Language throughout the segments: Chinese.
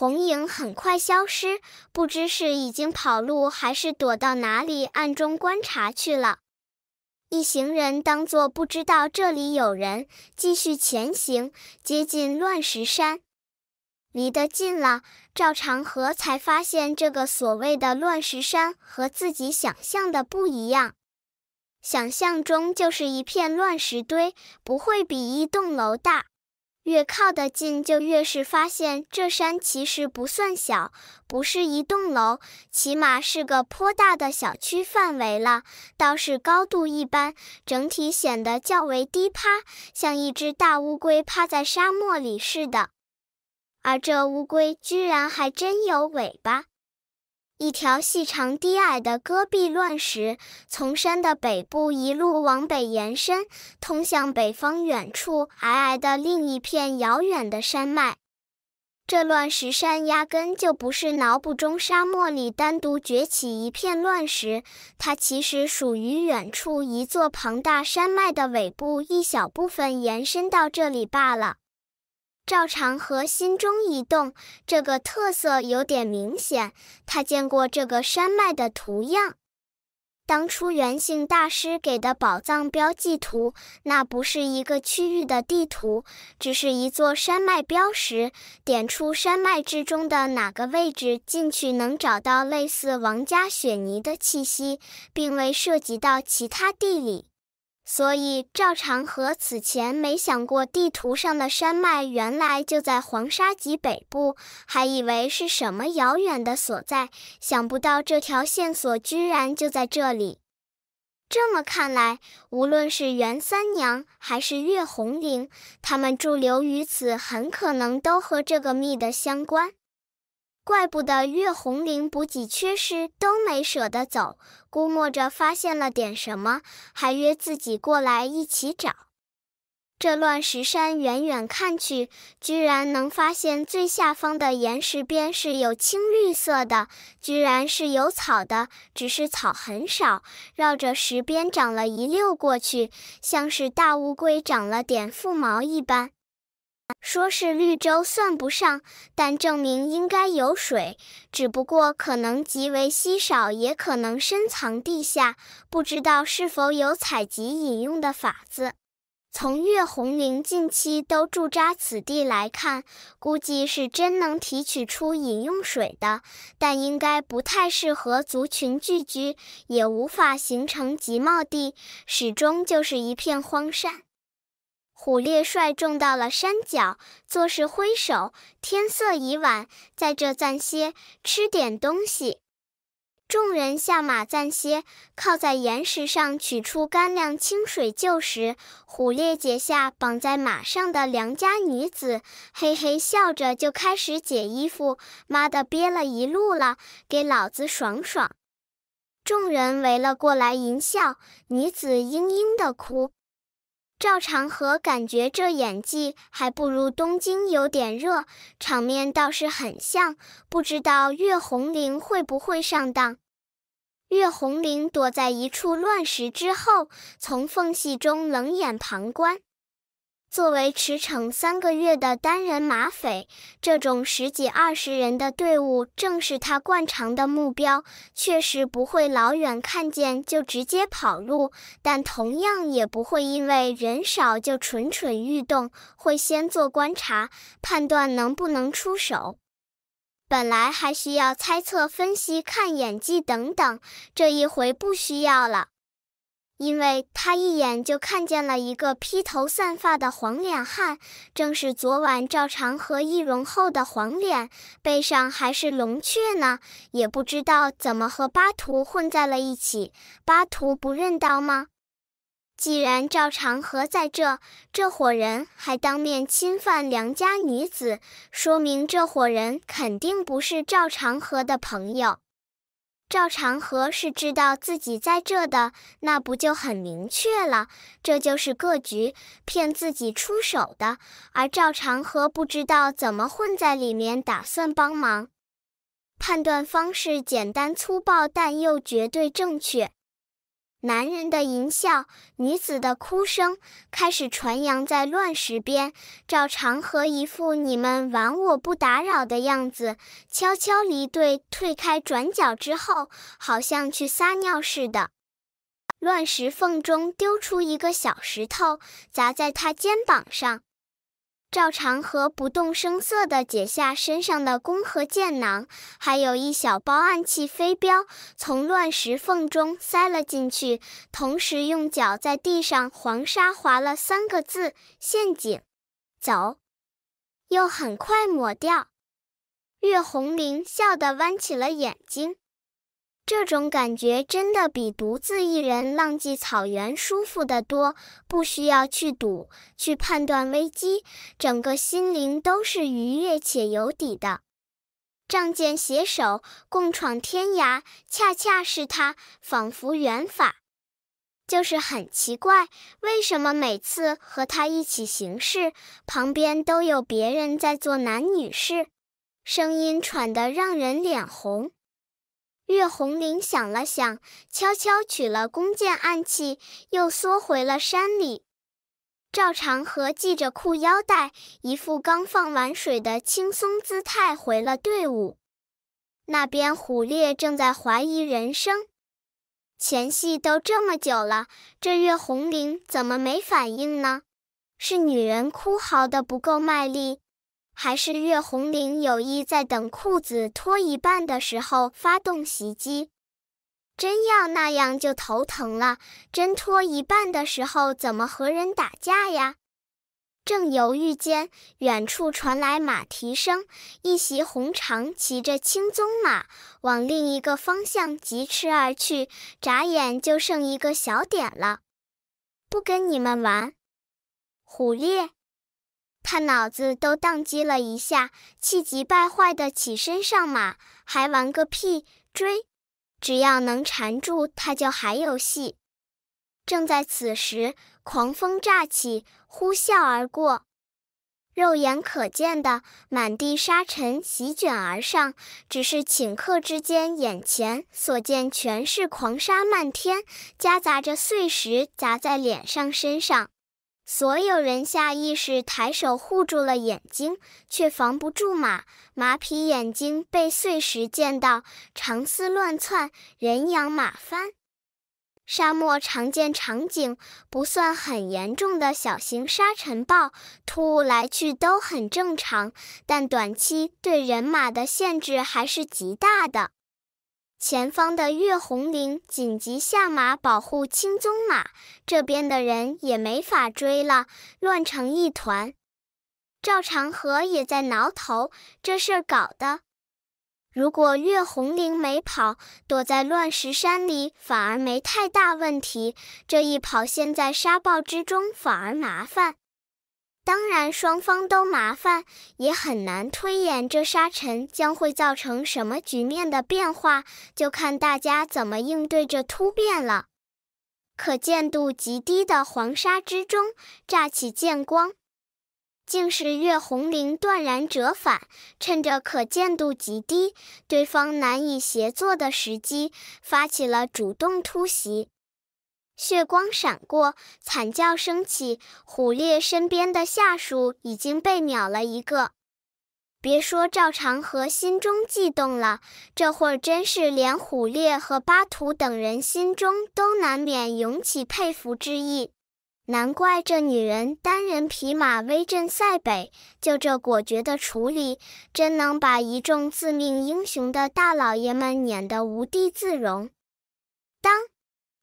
红影很快消失，不知是已经跑路，还是躲到哪里暗中观察去了。一行人当作不知道这里有人，继续前行，接近乱石山。离得近了，赵长河才发现这个所谓的乱石山和自己想象的不一样，想象中就是一片乱石堆，不会比一栋楼大。越靠得近，就越是发现这山其实不算小，不是一栋楼，起码是个颇大的小区范围了。倒是高度一般，整体显得较为低趴，像一只大乌龟趴在沙漠里似的。而这乌龟居然还真有尾巴。一条细长低矮的戈壁乱石，从山的北部一路往北延伸，通向北方远处皑皑的另一片遥远的山脉。这乱石山压根就不是脑补中沙漠里单独崛起一片乱石，它其实属于远处一座庞大山脉的尾部一小部分，延伸到这里罢了。照常和心中一动，这个特色有点明显。他见过这个山脉的图样，当初元姓大师给的宝藏标记图，那不是一个区域的地图，只是一座山脉标识，点出山脉之中的哪个位置进去能找到类似王家雪泥的气息，并未涉及到其他地理。所以，赵长河此前没想过，地图上的山脉原来就在黄沙集北部，还以为是什么遥远的所在。想不到，这条线索居然就在这里。这么看来，无论是袁三娘还是岳红玲，他们驻留于此，很可能都和这个秘的相关。怪不得月红灵补给缺失都没舍得走，估摸着发现了点什么，还约自己过来一起找。这乱石山远远看去，居然能发现最下方的岩石边是有青绿色的，居然是有草的，只是草很少，绕着石边长了一溜过去，像是大乌龟长了点腹毛一般。说是绿洲算不上，但证明应该有水，只不过可能极为稀少，也可能深藏地下，不知道是否有采集饮用的法子。从岳红玲近期都驻扎此地来看，估计是真能提取出饮用水的，但应该不太适合族群聚居，也无法形成集贸地，始终就是一片荒山。虎烈率众到了山脚，作势挥手。天色已晚，在这暂歇，吃点东西。众人下马暂歇，靠在岩石上，取出干粮、清水、旧时，虎烈解下绑在马上的良家女子，嘿嘿笑着就开始解衣服。妈的，憋了一路了，给老子爽爽！众人围了过来淫笑，女子嘤嘤的哭。赵长河感觉这演技还不如《东京有点热》，场面倒是很像，不知道岳红玲会不会上当。岳红玲躲在一处乱石之后，从缝隙中冷眼旁观。作为驰骋三个月的单人马匪，这种十几二十人的队伍正是他惯常的目标。确实不会老远看见就直接跑路，但同样也不会因为人少就蠢蠢欲动，会先做观察，判断能不能出手。本来还需要猜测、分析、看演技等等，这一回不需要了。因为他一眼就看见了一个披头散发的黄脸汉，正是昨晚赵长河易容后的黄脸，背上还是龙雀呢，也不知道怎么和巴图混在了一起。巴图不认刀吗？既然赵长河在这，这伙人还当面侵犯良家女子，说明这伙人肯定不是赵长河的朋友。赵长河是知道自己在这的，那不就很明确了？这就是格局，骗自己出手的。而赵长河不知道怎么混在里面，打算帮忙。判断方式简单粗暴，但又绝对正确。男人的淫笑，女子的哭声开始传扬在乱石边。赵常和一副你们玩我不打扰的样子，悄悄离队，退开转角之后，好像去撒尿似的。乱石缝中丢出一个小石头，砸在他肩膀上。赵长河不动声色地解下身上的弓和箭囊，还有一小包暗器飞镖，从乱石缝中塞了进去，同时用脚在地上黄沙划了三个字：“陷阱，走”，又很快抹掉。岳红林笑得弯起了眼睛。这种感觉真的比独自一人浪迹草原舒服的多，不需要去赌，去判断危机，整个心灵都是愉悦且有底的。仗剑携手，共闯天涯，恰恰是他，仿佛缘法。就是很奇怪，为什么每次和他一起行事，旁边都有别人在做男女事，声音喘得让人脸红。岳红玲想了想，悄悄取了弓箭暗器，又缩回了山里。赵长河系着裤腰带，一副刚放完水的轻松姿态回了队伍。那边虎烈正在怀疑人生，前戏都这么久了，这岳红玲怎么没反应呢？是女人哭嚎的不够卖力？还是岳红玲有意在等裤子脱一半的时候发动袭击，真要那样就头疼了。真脱一半的时候，怎么和人打架呀？正犹豫间，远处传来马蹄声，一袭红裳骑着青鬃马往另一个方向疾驰而去，眨眼就剩一个小点了。不跟你们玩，虎烈。他脑子都宕机了一下，气急败坏的起身上马，还玩个屁追！只要能缠住他就还有戏。正在此时，狂风乍起，呼啸而过，肉眼可见的满地沙尘席卷而上，只是顷刻之间，眼前所见全是狂沙漫天，夹杂着碎石砸在脸上身上。所有人下意识抬手护住了眼睛，却防不住马。马匹眼睛被碎石溅到，长丝乱窜，人仰马翻。沙漠常见场景，不算很严重的小型沙尘暴，突兀来去都很正常，但短期对人马的限制还是极大的。前方的岳红灵紧急下马保护青鬃马，这边的人也没法追了，乱成一团。赵长河也在挠头，这事儿搞的。如果岳红玲没跑，躲在乱石山里，反而没太大问题。这一跑，现在沙暴之中，反而麻烦。当然，双方都麻烦，也很难推演这沙尘将会造成什么局面的变化，就看大家怎么应对这突变了。可见度极低的黄沙之中，乍起剑光，竟是岳红绫断然折返，趁着可见度极低、对方难以协作的时机，发起了主动突袭。血光闪过，惨叫声起。虎烈身边的下属已经被秒了一个。别说赵长河心中悸动了，这会儿真是连虎烈和巴图等人心中都难免涌起佩服之意。难怪这女人单人匹马威震塞北，就这果决的处理，真能把一众自命英雄的大老爷们撵得无地自容。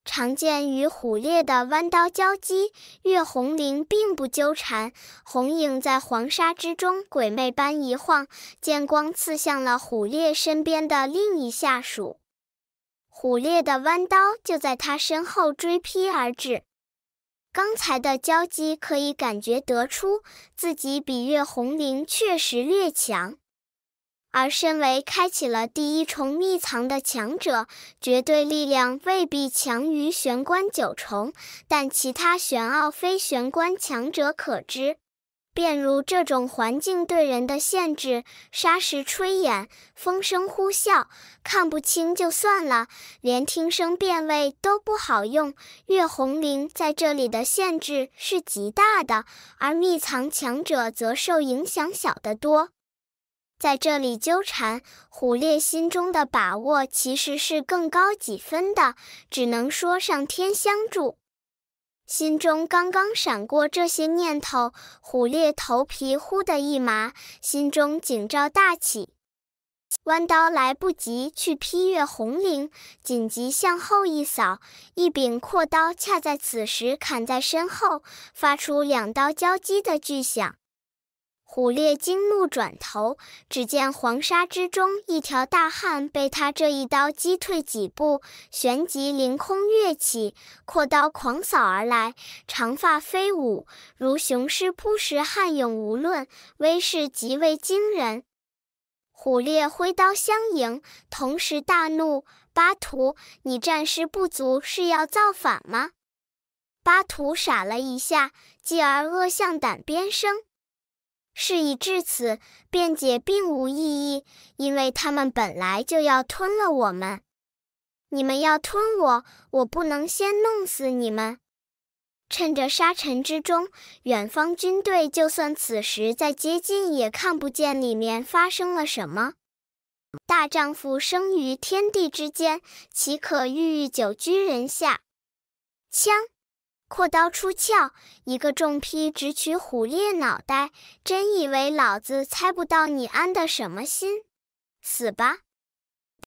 常见与虎烈的弯刀交击，岳红玲并不纠缠，红影在黄沙之中鬼魅般一晃，剑光刺向了虎烈身边的另一下属，虎烈的弯刀就在他身后追劈而至。刚才的交击可以感觉得出，自己比岳红玲确实略强。而身为开启了第一重秘藏的强者，绝对力量未必强于玄关九重，但其他玄奥非玄关强者可知。便如这种环境对人的限制，沙石吹眼，风声呼啸，看不清就算了，连听声辨位都不好用。月红灵在这里的限制是极大的，而秘藏强者则受影响小得多。在这里纠缠，虎烈心中的把握其实是更高几分的，只能说上天相助。心中刚刚闪过这些念头，虎烈头皮忽的一麻，心中警兆大起。弯刀来不及去劈月红绫，紧急向后一扫，一柄阔刀恰在此时砍在身后，发出两刀交击的巨响。虎烈惊怒，转头，只见黄沙之中，一条大汉被他这一刀击退几步，旋即凌空跃起，阔刀狂扫而来，长发飞舞，如雄狮扑食，悍勇无论，威势极为惊人。虎烈挥刀相迎，同时大怒：“巴图，你战事不足，是要造反吗？”巴图傻了一下，继而恶向胆边生。事已至此，辩解并无意义，因为他们本来就要吞了我们。你们要吞我，我不能先弄死你们。趁着沙尘之中，远方军队就算此时再接近，也看不见里面发生了什么。大丈夫生于天地之间，岂可郁郁久居人下？枪。阔刀出鞘，一个重劈直取虎烈脑袋。真以为老子猜不到你安的什么心？死吧！